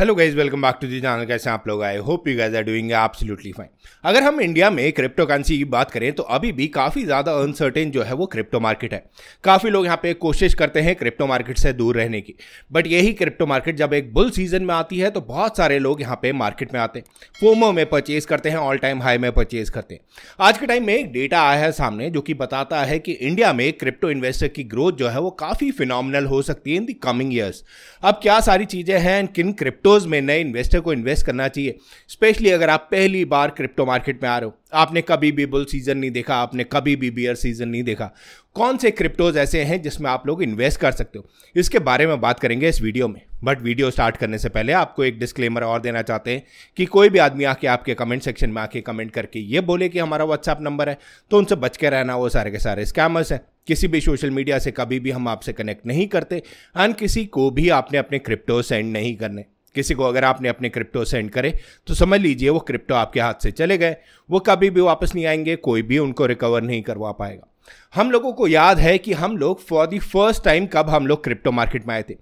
hello guys welcome back to the channel कैसे आप लोग आए hope you guys are doing absolutely fine अगर हम इंडिया में क्रिप्टो करेंसी की बात करें तो अभी भी काफ़ी ज़्यादा अनसर्टेन जो है वो क्रिप्टो मार्केट है काफ़ी लोग यहाँ पे कोशिश करते हैं क्रिप्टो मार्केट से दूर रहने की बट यही क्रिप्टो मार्केट जब एक बुल सीजन में आती है तो बहुत सारे लोग यहाँ पे मार्केट में आते हैं फोमो में परचेज करते हैं ऑल टाइम हाई में परचेज करते हैं आज के टाइम में एक डेटा आया है सामने जो कि बताता है कि इंडिया में क्रिप्टो इन्वेस्टर की ग्रोथ जो है वो काफ़ी फिनॉमिनल हो सकती है इन दी कमिंग ईयर्स अब क्या सारी चीज़ें हैं एंड किन क्रिप्टो क्रिप्टोज़ में नए इन्वेस्टर को इन्वेस्ट करना चाहिए स्पेशली अगर आप पहली बार क्रिप्टो मार्केट में आ रहे हो आपने कभी भी बुल सीजन नहीं देखा आपने कभी भी बियर सीजन नहीं देखा कौन से क्रिप्टोज ऐसे हैं जिसमें आप लोग इन्वेस्ट कर सकते हो इसके बारे में बात करेंगे इस वीडियो में बट वीडियो स्टार्ट करने से पहले आपको एक डिस्क्लेमर और देना चाहते हैं कि कोई भी आदमी आके आपके कमेंट सेक्शन में आके कमेंट करके ये बोले कि हमारा व्हाट्सअप नंबर है तो उनसे बच के रहना वो सारे के सारे स्कैमर्स हैं किसी भी सोशल मीडिया से कभी भी हम आपसे कनेक्ट नहीं करते एंड किसी को भी आपने अपने क्रिप्टो सेंड नहीं करने किसी को अगर आपने अपने क्रिप्टो सेंड करे तो समझ लीजिए वो क्रिप्टो आपके हाथ से चले गए वो कभी भी वापस नहीं आएंगे कोई भी उनको रिकवर नहीं करवा पाएगा हम लोगों को याद है कि हम लोग फॉर द फर्स्ट टाइम कब हम लोग क्रिप्टो मार्केट में आए थे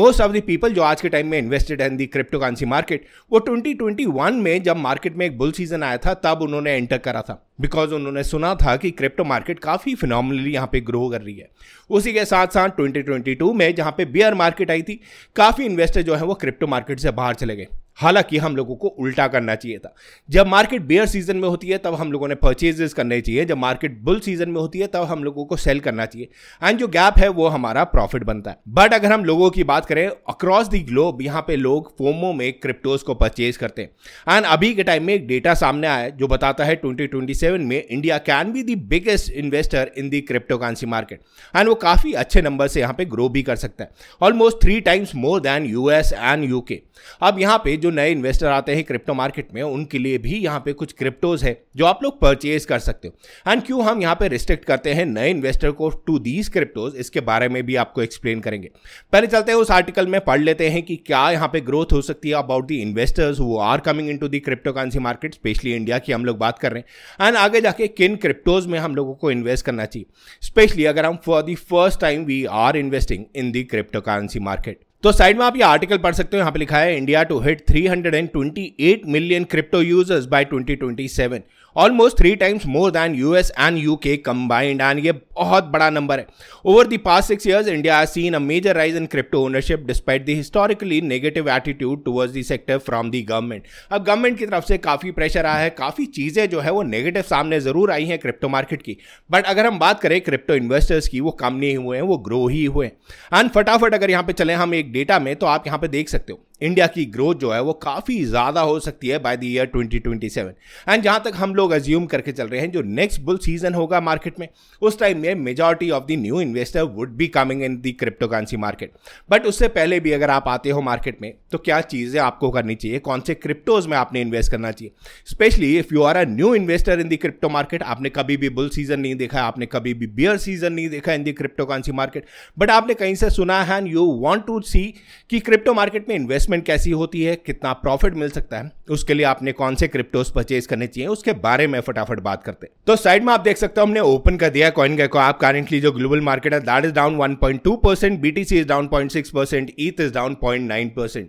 मोस्ट ऑफ द पीपल जो आज के टाइम में invested in the crypto currency market वो 2021 में जब मार्केट में एक बुल सीजन आया था तब उन्होंने एंटर करा था बिकॉज उन्होंने सुना था कि क्रिप्टो मार्केट काफ़ी फिनॉमली यहाँ पे ग्रो कर रही है उसी के साथ साथ 2022 में जहाँ पे बियर मार्केट आई थी काफ़ी इन्वेस्टर जो है वो क्रिप्टो मार्केट से बाहर चले गए हालांकि हम लोगों को उल्टा करना चाहिए था जब मार्केट बेयर सीजन में होती है तब हम लोगों ने परचेजेस करने चाहिए जब मार्केट बुल सीजन में होती है तब हम लोगों को सेल करना चाहिए एंड जो गैप है वो हमारा प्रॉफिट बनता है बट अगर हम लोगों की बात करें अक्रॉस दी ग्लोब यहाँ पे लोग फोमो में क्रिप्टोज को परचेज करते हैं एंड अभी के टाइम में एक डेटा सामने आया जो बताता है ट्वेंटी में India can be the biggest investor in the crypto currency market and वो काफ़ी अच्छे नंबर से यहाँ पे ग्रो भी कर सकता है almost three times more than US and UK अब यहाँ पे जो नए इन्वेस्टर आते हैं क्रिप्टो मार्केट में उनके लिए भी यहाँ पे कुछ क्रिप्टोज है जो आप लोग परचेज कर सकते हो एंड क्यों हम यहाँ पे रिस्ट्रिक्ट करते हैं नए इन्वेस्टर को टू दीज क्रिप्टोज इसके बारे में भी आपको एक्सप्लेन करेंगे पहले चलते हैं उस आर्टिकल में पढ़ लेते हैं कि क्या यहाँ पे ग्रोथ हो सकती है अबाउट द इन्वेस्टर्स वो are coming into the crypto currency market specially India की हम लोग बात कर रहे हैं एंड आगे जाके किन क्रिप्टोज में हम लोगों को इन्वेस्ट करना चाहिए स्पेशली अगर हम for the first time we are investing in the crypto currency market तो साइड में आप ये आर्टिकल पढ़ सकते हो यहाँ पे लिखा है India to hit 328 million crypto users by 2027 almost three times more you US and UK combined and ये बहुत बड़ा नंबर है over the past six years India आज seen a major rise in crypto ownership despite the historically negative attitude towards the sector from the government अब government की तरफ से काफ़ी प्रेशर आया है काफ़ी चीज़ें जो है वो नेगेटिव सामने ज़रूर आई हैं क्रिप्टो मार्केट की बट अगर हम बात करें क्रिप्टो इन्वेस्टर्स की वो कम नहीं हुए हैं वो ग्रो ही हुए हैं एंड फटाफट अगर यहाँ पे चले हम एक डेटा में तो आप यहाँ पे देख सकते हो इंडिया की ग्रोथ जो है वो काफ़ी ज़्यादा हो सकती है बाय द ईयर 2027 एंड जहाँ तक हम लोग एज्यूम करके चल रहे हैं जो नेक्स्ट बुल सीजन होगा मार्केट में उस टाइम में majority of the new investor would be coming in the crypto currency market but उससे पहले भी अगर आप आते हो मार्केट में तो क्या चीज़ें आपको करनी चाहिए कौन से क्रिप्टोज में आपने इन्वेस्ट करना चाहिए specially if you are a new investor in the crypto market आपने कभी भी बुल सीजन नहीं देखा आपने कभी भी बियर सीजन नहीं देखा in the crypto currency market but आपने कहीं से सुना है and you want to see कि क्रिप्टो मार्केट में इन्वेस्ट इन्वेस्टमेंट कैसी होती है कितना प्रॉफिट मिल सकता है उसके लिए आपने कौन से क्रिप्टोस परचेज करने चाहिए उसके बारे में फटाफट बात करते हैं तो साइड में आप देख सकते हो हमने ओपन कर दिया कॉइन गेको आप करेंटली जो ग्लोबल मार्केट है that is down 1.2 percent BTC is down point six percent eth is down point nine percent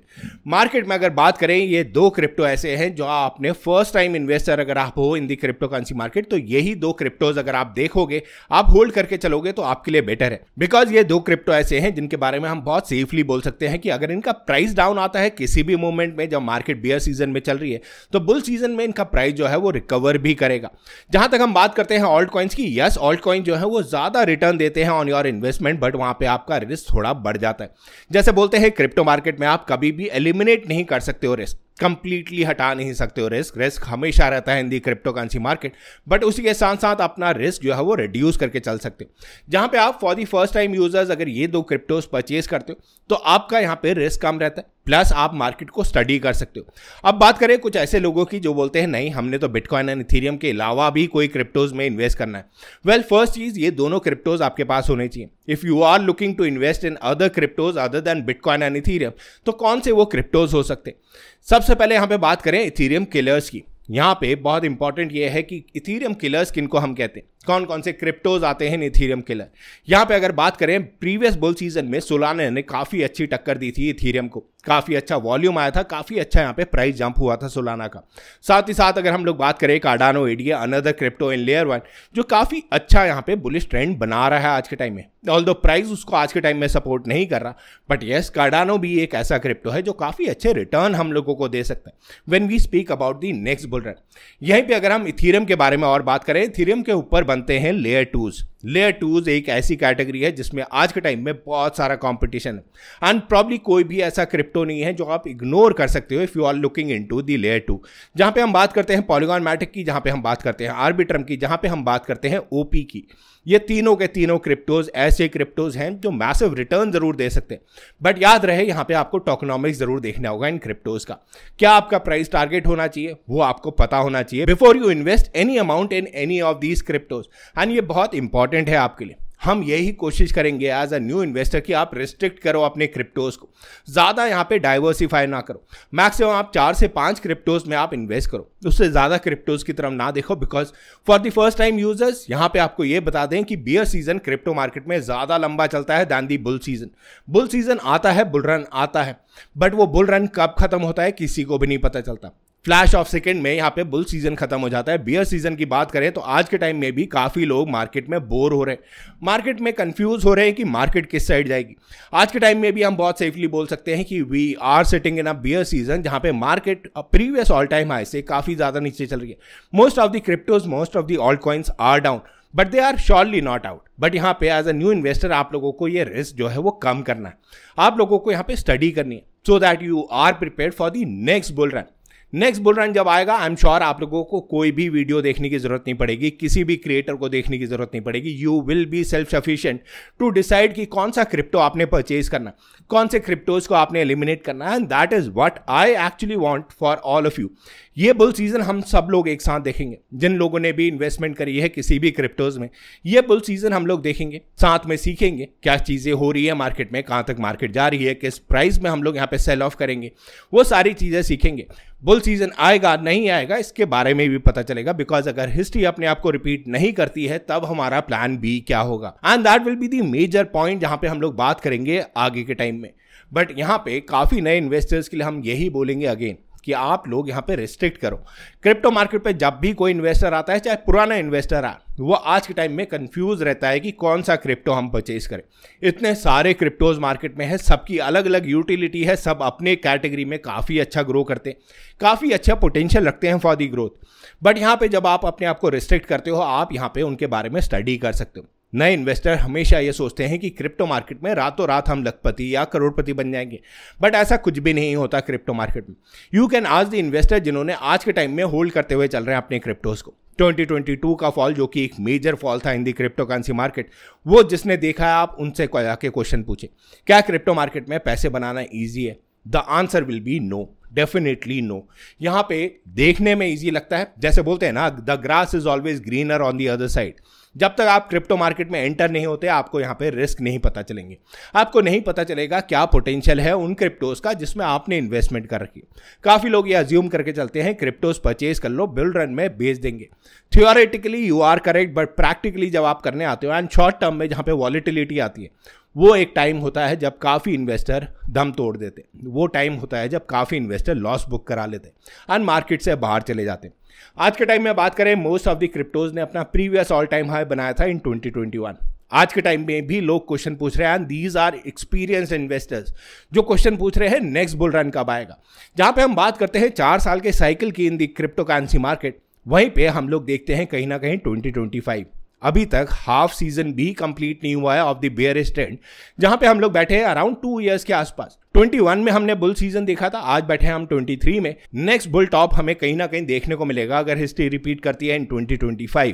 market में अगर बात करें ये दो क्रिप्टो ऐसे हैं जो आपने फर्स्ट टाइम इन्वेस्टर अगर आप हो in the crypto currency market तो यही दो क्रिप्टोज अगर आप देखोगे आप होल्ड करके चलोगे तो आपके लिए बेटर है बिकॉज ये दो क्रिप्टो ऐसे हैं जिनके बारे में हम बहुत सेफली बोल सकते हैं कि अगर इनका प्राइस डाउन आता है किसी भी मोमेंट में जब मार्केट बियर सीजन में चल रही है तो बुल सीजन में इनका प्राइस जो है वो रिकवर भी करेगा जहां तक हम बात करते हैं ऑल्ट कॉइन्स की यस ऑल्ट कॉइन जो है वो ज्यादा रिटर्न देते हैं ऑन योर इन्वेस्टमेंट बट वहां पर आपका रिस्क थोड़ा बढ़ जाता है जैसे बोलते हैं क्रिप्टो मार्केट में आप कभी भी एलिमिनेट नहीं कर सकते हो रिस्क कंप्लीटली हटा नहीं सकते हो रिस्क रिस्क हमेशा रहता है in the crypto currency market but उसी के साथ साथ अपना रिस्क जो है वो रिड्यूस करके चल सकते हो जहां पे आप for the first time users अगर ये दो क्रिप्टोज परचेज करते हो तो आपका यहाँ पे रिस्क कम रहता है प्लस आप मार्केट को स्टडी कर सकते हो अब बात करें कुछ ऐसे लोगों की जो बोलते हैं नहीं हमने तो बिटकॉइन एंड इथेरियम के अलावा भी कोई क्रिप्टोज में इन्वेस्ट करना है वेल फर्स्ट चीज ये दोनों क्रिप्टोज आपके पास होने चाहिए if you are looking to invest in other cryptos other than Bitcoin and Ethereum तो कौन से वो क्रिप्टोज हो सकते सबसे पहले यहाँ पे बात करें इथेरियम किलर्स की यहाँ पे बहुत इंपॉर्टेंट ये है कि इथेरियम किलर्स किनको हम कहते हैं कौन कौन से क्रिप्टोज आते हैं इथीरियम किलर यहाँ पे अगर बात करें प्रीवियस बुल सीजन में सोलाने ने काफ़ी अच्छी टक्कर दी थी इथीरियम को काफ़ी अच्छा वॉल्यूम आया था काफ़ी अच्छा यहाँ पे प्राइस जंप हुआ था सोलाना का साथ ही साथ अगर हम लोग बात करें Cardano ADA another crypto in layer one जो काफ़ी अच्छा यहाँ पे बुलिश ट्रेंड बना रहा है आज के टाइम में ऑल दो प्राइस उसको आज के टाइम में सपोर्ट नहीं कर रहा बट येस कार्डानो भी एक ऐसा क्रिप्टो है जो काफ़ी अच्छे रिटर्न हम लोगों को दे सकते हैं when we speak about the next bull run यहीं पर अगर हम इथीरियम के बारे में और बात करें इथीरियम के ऊपर जानते हैं लेयर टूज लेयर टूज एक ऐसी कैटेगरी है जिसमें आज के टाइम में बहुत सारा कॉम्पिटिशन है एंड प्रॉब्ली कोई भी ऐसा क्रिप्टो नहीं है जो आप इग्नोर कर सकते हो if you are looking into the layer two जहाँ पे हम बात करते हैं पॉलीगॉन मैटिक की जहाँ पे हम बात करते हैं आर्बिट्रम की जहाँ पे हम बात करते हैं पी की ये तीनों के तीनों क्रिप्टोज ऐसे क्रिप्टोज हैं जो मैसिव रिटर्न जरूर दे सकते हैं बट याद रहे यहाँ पे आपको टोकनॉमिक्स जरूर देखना होगा इन क्रिप्टोज का क्या आपका प्राइस टारगेट होना चाहिए वो आपको पता होना चाहिए before you invest any amount in any of these cryptos and ये बहुत इंपॉर्टेंट इंपॉर्टेंट है आपके लिए हम यही कोशिश करेंगे एज अ न्यू इन्वेस्टर कि आप रिस्ट्रिक्ट करो अपने क्रिप्टोज को ज़्यादा यहाँ पे डाइवर्सिफाई ना करो मैक्सिमम आप चार से पांच क्रिप्टोज में आप इन्वेस्ट करो उससे ज़्यादा क्रिप्टोज की तरफ ना देखो because for the first time users यहाँ पे आपको ये बता दें कि बियर सीजन क्रिप्टो मार्केट में ज़्यादा लंबा चलता है than the bull season bull season आता है बुल रन आता है बट वो बुल रन कब खत्म होता है किसी को भी नहीं पता चलता फ्लैश ऑफ सेकेंड में यहाँ पे बुल सीजन खत्म हो जाता है बियर सीजन की बात करें तो आज के टाइम में भी काफ़ी लोग मार्केट में बोर हो रहे हैं मार्केट में कंफ्यूज हो रहे हैं कि मार्केट किस साइड जाएगी आज के टाइम में भी हम बहुत सेफली बोल सकते हैं कि we are setting in a bear season जहाँ पे market previous all time high से काफ़ी ज़्यादा नीचे चल रही है most of the cryptos most of the all coins are down but they are surely not out but यहाँ पे एज अ न्यू इन्वेस्टर आप लोगों को ये रिस्क जो है वो कम करना है आप लोगों को यहाँ पे स्टडी करनी है so that you are prepare for the next bull run next bull run जब आएगा आई एम श्योर आप लोगों को कोई भी वीडियो देखने की जरूरत नहीं पड़ेगी किसी भी क्रिएटर को देखने की जरूरत नहीं पड़ेगी you will be self sufficient to decide कि कौन सा क्रिप्टो आपने परचेज करना कौन से क्रिप्टोज को आपने एलिमिनेट करना and that is what I actually want for all of you ये बुल सीजन हम सब लोग एक साथ देखेंगे जिन लोगों ने भी इन्वेस्टमेंट करी है किसी भी क्रिप्टोज में ये बुल सीजन हम लोग देखेंगे साथ में सीखेंगे क्या चीज़ें हो रही है मार्केट में कहाँ तक मार्केट जा रही है किस प्राइस में हम लोग यहाँ पे सेल ऑफ करेंगे वो सारी चीज़ें सीखेंगे बुल सीजन आएगा नहीं आएगा इसके बारे में भी पता चलेगा बिकॉज अगर हिस्ट्री अपने आप को रिपीट नहीं करती है तब हमारा प्लान बी क्या होगा and that will be the major point जहां पे हम लोग बात करेंगे आगे के टाइम में बट यहां पे काफ़ी नए इन्वेस्टर्स के लिए हम यही बोलेंगे अगेन कि आप लोग यहां पे रिस्ट्रिक्ट करो क्रिप्टो मार्केट पे जब भी कोई इन्वेस्टर आता है चाहे पुराना इन्वेस्टर आ वह आज के टाइम में कंफ्यूज रहता है कि कौन सा क्रिप्टो हम परचेज करें इतने सारे क्रिप्टोज मार्केट में है सबकी अलग अलग यूटिलिटी है सब अपने कैटेगरी में काफ़ी अच्छा ग्रो करते हैं काफ़ी अच्छा पोटेंशियल रखते हैं फॉर दी ग्रोथ बट यहाँ पे जब आप अपने आप को रिस्ट्रिक्ट करते हो आप यहाँ पे उनके बारे में स्टडी कर सकते हो नए इन्वेस्टर हमेशा ये सोचते हैं कि क्रिप्टो मार्केट में रातों रात हम लखपति या करोड़पति बन जाएंगे बट ऐसा कुछ भी नहीं होता क्रिप्टो मार्केट में you can ask the investor जिन्होंने आज के टाइम में होल्ड करते हुए चल रहे हैं अपने क्रिप्टोज को 2022 का फॉल जो कि एक मेजर फॉल था in the crypto currency market वो जिसने देखा है आप उनसे जाके क्वेश्चन पूछे क्या क्रिप्टो मार्केट में पैसे बनाना ईजी है the answer will be no definitely no यहाँ पे देखने में ईजी लगता है जैसे बोलते हैं ना the grass is always greener on the other side जब तक आप क्रिप्टो मार्केट में एंटर नहीं होते आपको यहाँ पे रिस्क नहीं पता चलेंगे आपको नहीं पता चलेगा क्या पोटेंशियल है उन क्रिप्टोज का जिसमें आपने इन्वेस्टमेंट कर रखी काफ़ी लोग ये अज्यूम करके चलते हैं क्रिप्टोज परचेज कर लो बिल रन में बेच देंगे theoretically you are correct but practically जब आप करने आते हो एंड शॉर्ट टर्म में जहाँ पे वॉलिटिलिटी आती है वो एक टाइम होता है जब काफ़ी इन्वेस्टर दम तोड़ देते हैं वो टाइम होता है जब काफ़ी इन्वेस्टर लॉस बुक करा लेते हैं एंड मार्केट से बाहर चले जाते हैं आज के टाइम में बात करें मोस्ट ऑफ द क्रिप्टोज ने अपना प्रीवियस ऑल टाइम हाई बनाया था इन 2021 आज के टाइम में भी लोग क्वेश्चन पूछ रहे हैं दीज आर एक्सपीरियंस इन्वेस्टर्स जो क्वेश्चन पूछ रहे हैं नेक्स्ट बुल रन कब आएगा जहां पे हम बात करते हैं चार साल के साइकिल की in the crypto currency market वहीं पे हम लोग देखते हैं कहीं ना कहीं 2025 अभी तक हाफ सीजन भी कंप्लीट नहीं हुआ है ऑफ द बेयर स्टैंड जहां पे हम लोग बैठे हैं अराउंड टू इयर्स के आसपास 21 में हमने बुल सीजन देखा था आज बैठे हैं हम 23 में नेक्स्ट बुल टॉप हमें कहीं ना कहीं देखने को मिलेगा अगर हिस्ट्री रिपीट करती है इन 2025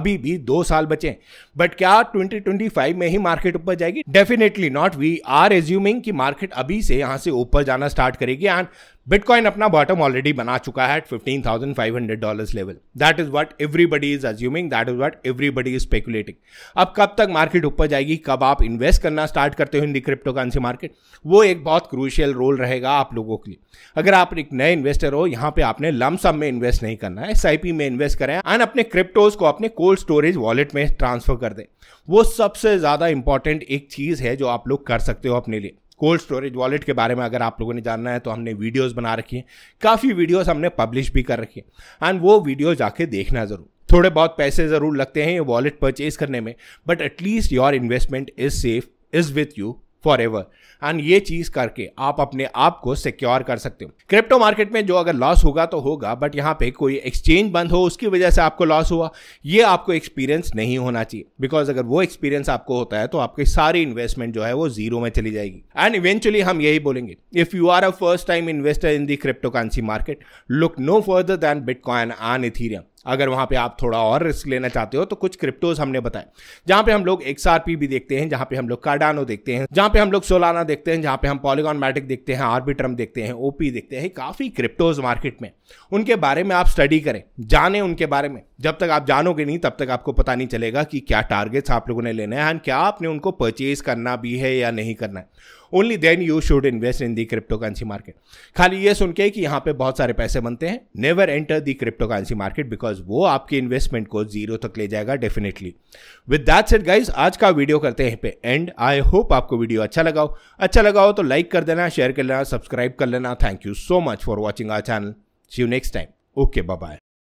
अभी भी दो साल बचे बट क्या 2025 में ही मार्केट ऊपर जाएगी definitely not we are assuming कि मार्केट अभी से यहाँ से ऊपर जाना स्टार्ट करेगी एंड बिटकॉइन अपना बॉटम ऑलरेडी बना चुका है at fifteen thousand five hundred dollar level that is what everybody is assuming that is what everybody is speculating अब कब तक मार्केट ऊपर जाएगी कब आप इन्वेस्ट करना स्टार्ट करते हो हिंदी दी क्रिप्टो करेंसी मार्केट वो एक बहुत क्रूशियल रोल रहेगा आप लोगों के लिए अगर आप एक नए इन्वेस्टर हो यहाँ पे आपने लमसम में इन्वेस्ट नहीं करना है एस आई पी में इन्वेस्ट करें एंड अपने क्रिप्टोज को अपने कोल्ड स्टोरेज वॉलेट में ट्रांसफर कर दें वो सबसे ज़्यादा इंपॉर्टेंट एक चीज़ है जो आप लोग कर सकते हो अपने लिए कोल्ड स्टोरेज वॉलेट के बारे में अगर आप लोगों ने जानना है तो हमने वीडियोज़ बना रखी हैं काफ़ी वीडियोज़ हमने पब्लिश भी कर रखी हैं एंड वो वीडियो जाके देखना ज़रूर थोड़े बहुत पैसे ज़रूर लगते हैं ये वॉलेट परचेज करने में but at least your investment is safe is with you forever and ये चीज करके आप अपने आप को सिक्योर कर सकते हो क्रिप्टो मार्केट में जो अगर लॉस होगा तो होगा बट यहाँ पे कोई एक्सचेंज बंद हो उसकी वजह से आपको लॉस हुआ ये आपको एक्सपीरियंस नहीं होना चाहिए बिकॉज अगर वो एक्सपीरियंस आपको होता है तो आपकी सारी इन्वेस्टमेंट जो है वो जीरो में चली जाएगी एंड इवेंचुअली हम यही बोलेंगे if you are a first time investor in the crypto currency market look no further than bitcoin and ethereum अगर वहाँ पे आप थोड़ा और रिस्क लेना चाहते हो तो कुछ क्रिप्टोज हमने बताए जहाँ पे हम लोग एक्सआरपी भी देखते हैं जहाँ पे हम लोग कार्डानो देखते हैं जहाँ पे हम लोग सोलाना देखते हैं जहाँ पे हम पॉलीगॉन मैटिक देखते हैं आर्बिट्रम देखते हैं ओपी देखते हैं काफ़ी क्रिप्टोज मार्केट में उनके बारे में आप स्टडी करें जाने उनके बारे में जब तक आप जानोगे नहीं तब तक आपको पता नहीं चलेगा कि क्या टारगेट्स आप लोगों ने लेना है एंड क्या आपने उनको परचेज करना भी है या नहीं करना है only then you should invest in the crypto currency market खाली ये सुन के कि यहाँ पे बहुत सारे पैसे बनते हैं never enter the crypto currency market because वो आपकी इन्वेस्टमेंट को जीरो तक ले जाएगा definitely with that set guys आज का वीडियो करते हैं पे एंड आई होप आपको वीडियो अच्छा लगाओ अच्छा लगाओ तो लाइक कर देना शेयर कर लेना सब्सक्राइब कर लेना thank you so much for watching our channel see you next time okay bye